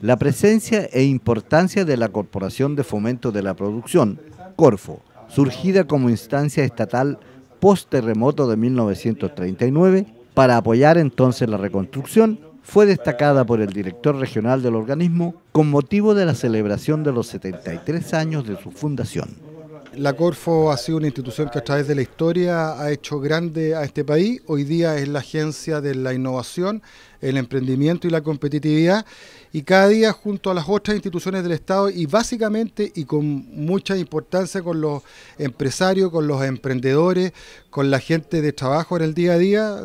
La presencia e importancia de la Corporación de Fomento de la Producción, Corfo, surgida como instancia estatal post-terremoto de 1939 para apoyar entonces la reconstrucción, fue destacada por el director regional del organismo con motivo de la celebración de los 73 años de su fundación. La Corfo ha sido una institución que a través de la historia ha hecho grande a este país. Hoy día es la agencia de la innovación, el emprendimiento y la competitividad. Y cada día junto a las otras instituciones del Estado y básicamente y con mucha importancia con los empresarios, con los emprendedores, con la gente de trabajo en el día a día,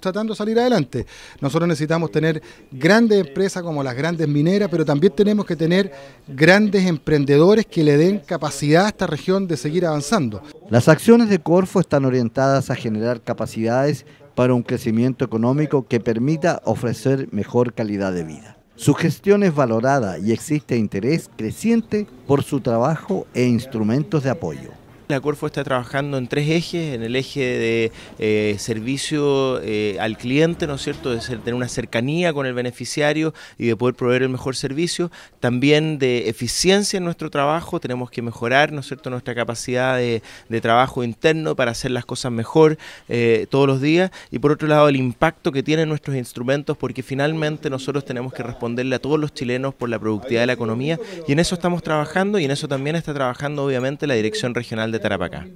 tratando de salir adelante. Nosotros necesitamos tener grandes empresas como las grandes mineras, pero también tenemos que tener grandes emprendedores que le den capacidad a esta región de seguir avanzando. Las acciones de Corfo están orientadas a generar capacidades para un crecimiento económico que permita ofrecer mejor calidad de vida. Su gestión es valorada y existe interés creciente por su trabajo e instrumentos de apoyo. La Corfo está trabajando en tres ejes, en el eje de eh, servicio eh, al cliente, ¿no es cierto?, de tener una cercanía con el beneficiario y de poder proveer el mejor servicio, también de eficiencia en nuestro trabajo, tenemos que mejorar, ¿no es cierto?, nuestra capacidad de, trabajo interno para hacer las cosas mejor eh, todos los días, y por otro lado el impacto que tienen nuestros instrumentos, porque finalmente nosotros tenemos que responderle a todos los chilenos por la productividad de la economía, y en eso estamos trabajando, y en eso también está trabajando obviamente la Dirección Regional de Tarapacá.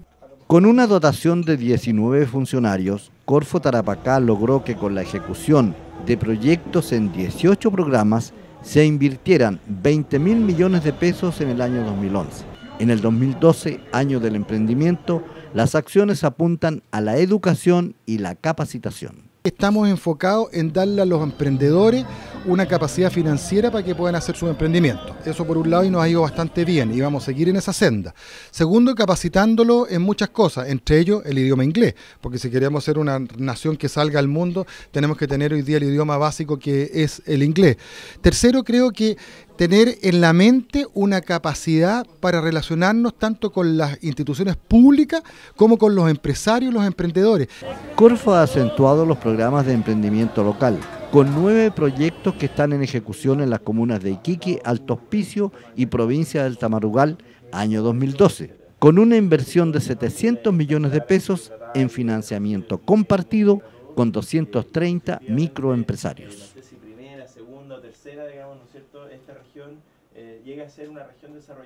Con una dotación de 19 funcionarios, Corfo Tarapacá logró que con la ejecución de proyectos en 18 programas se invirtieran 20 mil millones de pesos en el año 2011. En el 2012, año del emprendimiento, las acciones apuntan a la educación y la capacitación. Estamos enfocados en darle a los emprendedores una capacidad financiera para que puedan hacer su emprendimiento. Eso por un lado y nos ha ido bastante bien y vamos a seguir en esa senda. Segundo, capacitándolo en muchas cosas, entre ellos el idioma inglés, porque si queremos ser una nación que salga al mundo, tenemos que tener hoy día el idioma básico que es el inglés. Tercero, creo que tener en la mente una capacidad para relacionarnos tanto con las instituciones públicas como con los empresarios y los emprendedores. Corfo ha acentuado los programas de emprendimiento local con nueve proyectos que están en ejecución en las comunas de Iquique, Alto Hospicio y provincia del Tamarugal, año 2012, con una inversión de 700 millones de pesos en financiamiento compartido con 230 microempresarios. llega a ser una región